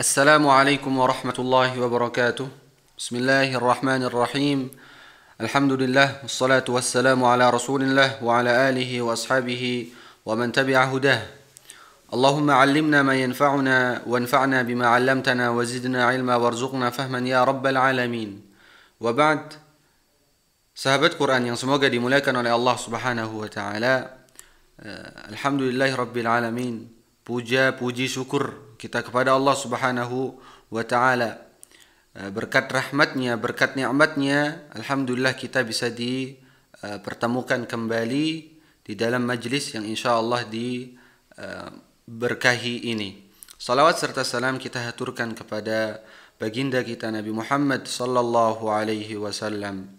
السلام عليكم ورحمة الله وبركاته بسم الله الرحمن الرحيم الحمد لله والصلاة والسلام على رسول الله وعلى آله وأصحابه ومن تبع هداه اللهم علمنا ما ينفعنا وانفعنا بما علمتنا وزدنا علما وارزقنا فهما يا رب العالمين وبعد Sahabat Quran yang semoga dimuliakan oleh Allah Subhanahu wa taala. Alhamdulillah rabbil alamin. puja puji syukur kita kepada Allah Subhanahu wa taala. Eh, berkat rahmatnya, berkat nikmatnya, alhamdulillah kita bisa dipertemukan eh, kembali di dalam majlis yang insya Allah diberkahi eh, ini. Salawat serta salam kita haturkan kepada baginda kita Nabi Muhammad sallallahu alaihi wasallam.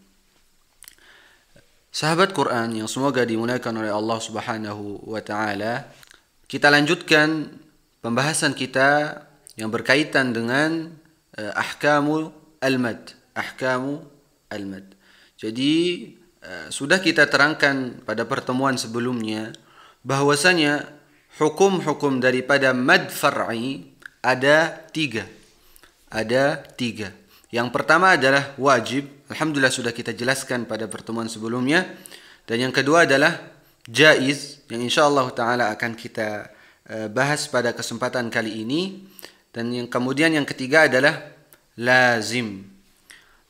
Sahabat Quran yang semoga dimuliakan oleh Allah Subhanahu wa taala, kita lanjutkan pembahasan kita yang berkaitan dengan uh, ahkamu al-mad, ahkamu al-mad. Jadi uh, sudah kita terangkan pada pertemuan sebelumnya bahwasanya hukum-hukum daripada mad far'i ada tiga. Ada tiga. Yang pertama adalah wajib. Alhamdulillah sudah kita jelaskan pada pertemuan sebelumnya. Dan yang kedua adalah Jais yang insya Allah taala akan kita eh, bahas pada kesempatan kali ini dan yang kemudian yang ketiga adalah lazim.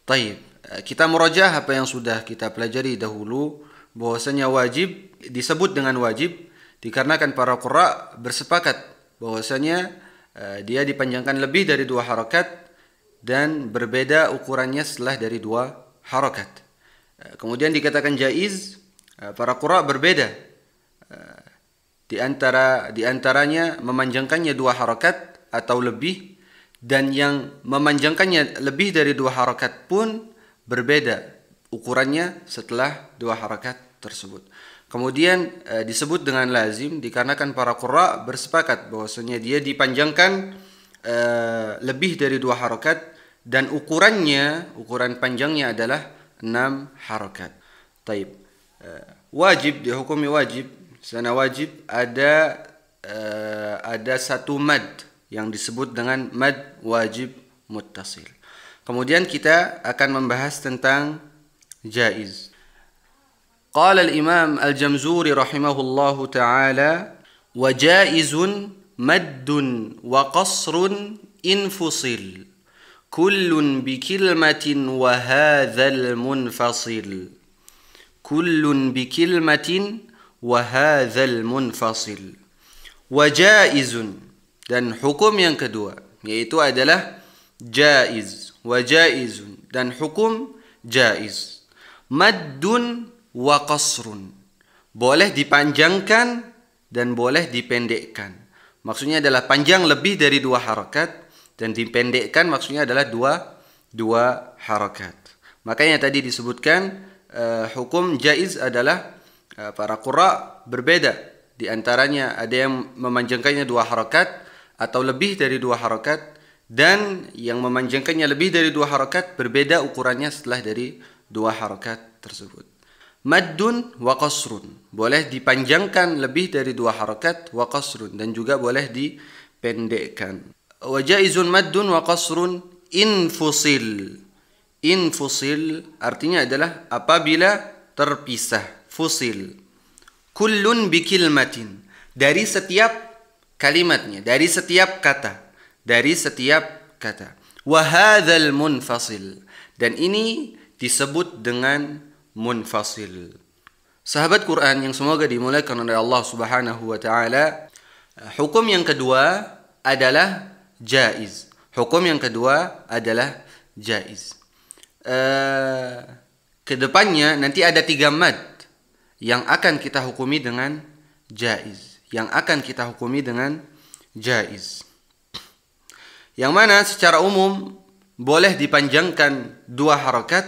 Taib. Eh, kita merujuk apa yang sudah kita pelajari dahulu bahwasanya wajib disebut dengan wajib dikarenakan para kura bersepakat bahwasanya eh, dia dipanjangkan lebih dari dua harokat dan berbeda ukurannya setelah dari dua harokat. Kemudian dikatakan jais Eh, para kura berbeda. Eh, di antara di antaranya memanjangkannya dua harokat atau lebih dan yang memanjangkannya lebih dari dua harokat pun berbeda ukurannya setelah dua harokat tersebut. Kemudian eh, disebut dengan lazim dikarenakan para kura bersepakat bahwasanya dia dipanjangkan lebih dari dua harokat dan ukurannya ukuran panjangnya adalah enam harokat. Taib. Eh, wajib dihukumi wajib sana wajib ada uh, ada satu mad yang disebut dengan mad wajib muttasil. Kemudian kita akan membahas tentang jaiz. قال الإمام الجمزوري رحمه الله تعالى وجائز مد وقصر انفصل كل بكلمة وهذا المنفصل kullun bi kilmatin wa hadzal munfasil wa jaizun dan hukum yang kedua yaitu adalah jaiz wa jaizun dan hukum jaiz maddun wa qasrun boleh dipanjangkan dan boleh dipendekkan maksudnya adalah panjang lebih dari dua harakat dan dipendekkan maksudnya adalah dua dua harakat makanya tadi disebutkan uh, hukum jaiz adalah uh, para qurra berbeda di antaranya ada yang memanjangkannya dua harokat atau lebih dari dua harokat dan yang memanjangkannya lebih dari dua harokat berbeda ukurannya setelah dari dua harokat tersebut. Maddun wa qasrun boleh dipanjangkan lebih dari dua harokat wa qasrun dan juga boleh dipendekkan. Wa maddun wa qasrun infusil infusil artinya adalah apabila terpisah fusil kullun bikilmatin dari setiap kalimatnya dari setiap kata dari setiap kata wahadzal munfasil dan ini disebut dengan munfasil sahabat Quran yang semoga dimuliakan oleh Allah Subhanahu wa taala hukum yang kedua adalah jaiz hukum yang kedua adalah jaiz Eh, kedepannya nanti ada tiga mad yang akan kita hukumi dengan jaiz. Yang akan kita hukumi dengan jaiz. Yang mana secara umum boleh dipanjangkan dua harokat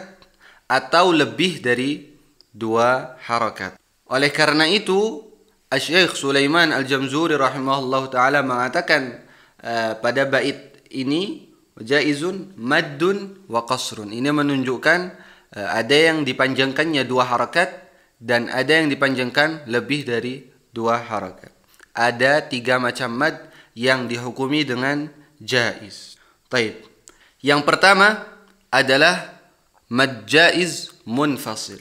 atau lebih dari dua harokat. Oleh karena itu, Asy-Syaikh Sulaiman Al-Jamzuri rahimahullah ta'ala mengatakan uh, pada bait ini Jaizun maddun wa qasrun. Ini menunjukkan uh, ada yang dipanjangkannya dua harakat dan ada yang dipanjangkan lebih dari dua harakat. Ada tiga macam mad yang dihukumi dengan jaiz. Taib. Yang pertama adalah mad jaiz munfasil.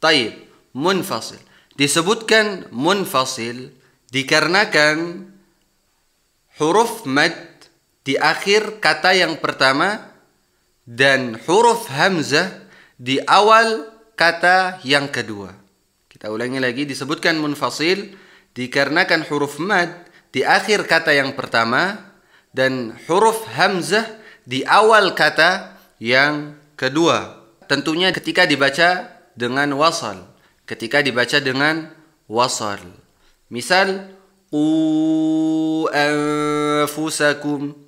Taib, munfasil. Disebutkan munfasil dikarenakan huruf mad di akhir kata yang pertama dan huruf hamzah di awal kata yang kedua. Kita ulangi lagi disebutkan munfasil dikarenakan huruf mad di akhir kata yang pertama dan huruf hamzah di awal kata yang kedua. Tentunya ketika dibaca dengan wasal, ketika dibaca dengan wasal. Misal u anfusakum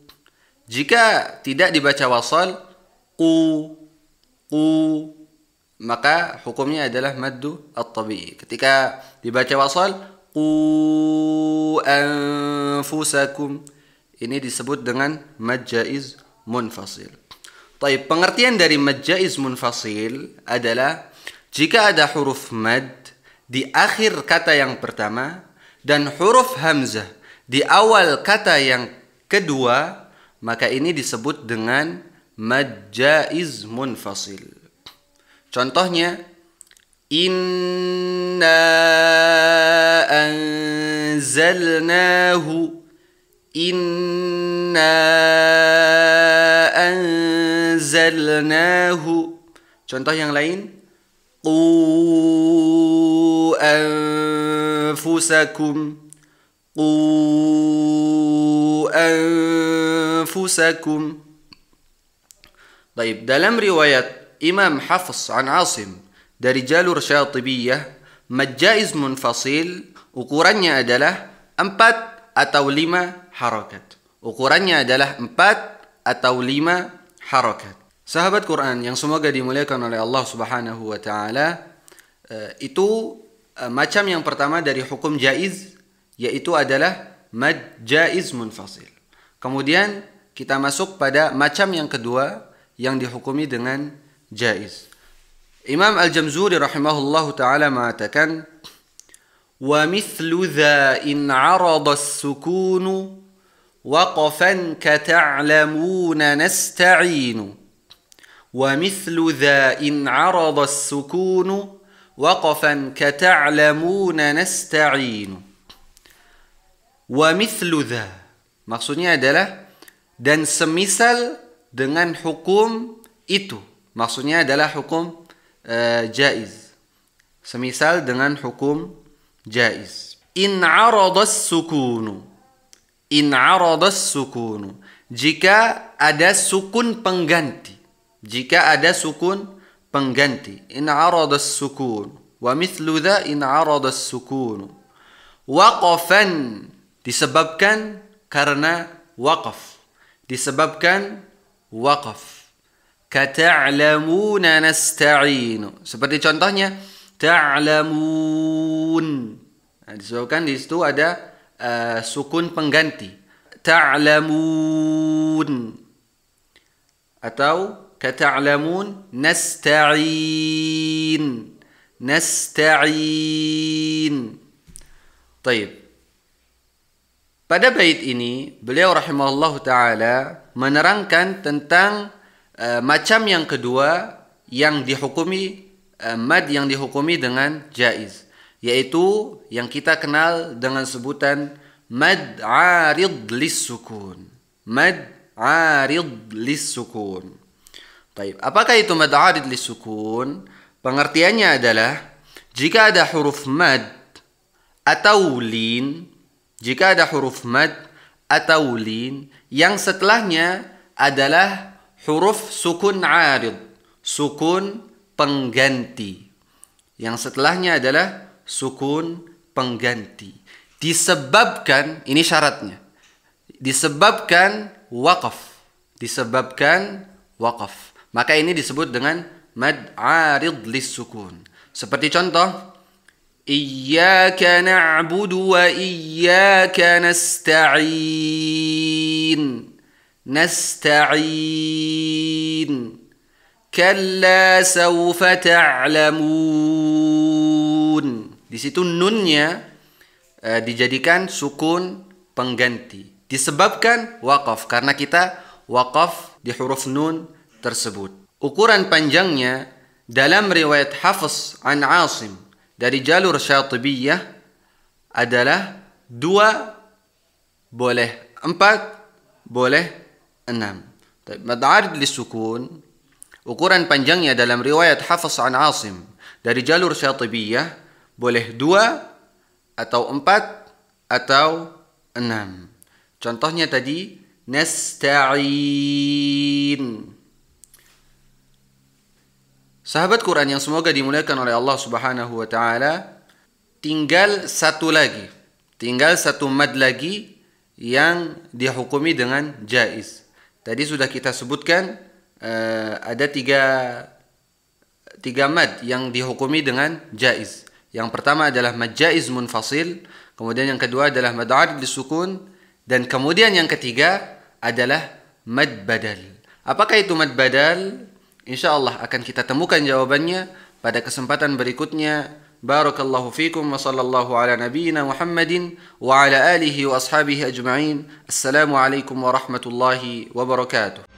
jika tidak dibaca wasal ku, ku, maka hukumnya adalah maddu at-tabi'i. Ketika dibaca wasal ku anfusakum ini disebut dengan majaiz munfasil. Tapi pengertian dari majaiz munfasil adalah jika ada huruf mad di akhir kata yang pertama dan huruf hamzah di awal kata yang kedua maka ini disebut dengan majaiz munfasil. Contohnya inna anzalnahu inna anzalnahu Contoh yang lain Qu anfusakum Qu anfusakum anfusakum Baik, dalam riwayat Imam Hafs an Asim dari jalur Syatibiyah majaiz munfasil ukurannya adalah 4 atau 5 harakat ukurannya adalah 4 atau 5 harakat sahabat Quran yang semoga dimuliakan oleh Allah Subhanahu wa taala eh, itu eh, macam yang pertama dari hukum jaiz yaitu adalah mad munfasil kemudian kita masuk pada macam yang kedua yang dihukumi dengan jaiz. Imam Al-Jamzuri rahimahullahu taala mengatakan wa mithlu dha in 'arada as-sukun waqfan ka ta'lamuna nasta'inu wa mithlu dha in 'arada as-sukun ka ta'lamuna كتعلمون wa mithlu dha maksudnya adalah dan semisal dengan hukum itu. Maksudnya adalah hukum uh, jaiz. Semisal dengan hukum jaiz. In aradas sukunu. In aradas sukunu. Jika ada sukun pengganti. Jika ada sukun pengganti. In aradas sukunu. Wa mithlu dha in aradas sukunu. Waqafan disebabkan karena waqaf. disebabkan waqaf. Kata'lamuna nasta'inu. Seperti contohnya ta'lamun. Nah, disebabkan di situ ada uh, sukun pengganti. Ta'lamun atau kata'lamun nasta'in. Nasta'in. Taib. Pada bait ini beliau rahimahullah taala menerangkan tentang uh, macam yang kedua yang dihukumi uh, mad yang dihukumi dengan jaiz yaitu yang kita kenal dengan sebutan mad arid lis sukun. Mad arid lis sukun. Taib. Apakah itu mad arid lis sukun? Pengertiannya adalah jika ada huruf mad atau lin jika ada huruf mad atau lin yang setelahnya adalah huruf sukun arid, sukun pengganti. Yang setelahnya adalah sukun pengganti. Disebabkan ini syaratnya. Disebabkan wakaf. Disebabkan wakaf. Maka ini disebut dengan mad arid lis sukun. Seperti contoh إياك نعبد وإياك نستعين نستعين كلا سوف تعلمون di situ nunnya e, dijadikan sukun pengganti disebabkan wakaf karena kita wakaf di huruf nun tersebut ukuran panjangnya dalam riwayat Hafiz an Asim dari jalur Syatibiyah adalah dua boleh empat boleh enam. Mad'arid lisukun ukuran panjangnya dalam riwayat Hafiz an Asim dari jalur Syatibiyah boleh dua atau empat atau enam. Contohnya tadi nesta'in Sahabat Quran yang semoga dimuliakan oleh Allah Subhanahu wa taala, tinggal satu lagi. Tinggal satu mad lagi yang dihukumi dengan jaiz. Tadi sudah kita sebutkan uh, ada tiga tiga mad yang dihukumi dengan jaiz. Yang pertama adalah mad jaiz munfasil, kemudian yang kedua adalah mad adl sukun dan kemudian yang ketiga adalah mad badal. Apakah itu mad badal? Insya Allah akan kita temukan jawabannya pada kesempatan berikutnya. Barakallahu fikum wa sallallahu ala nabiyyina Muhammadin wa ala alihi wa ashabihi ajma'in. Assalamualaikum warahmatullahi wabarakatuh.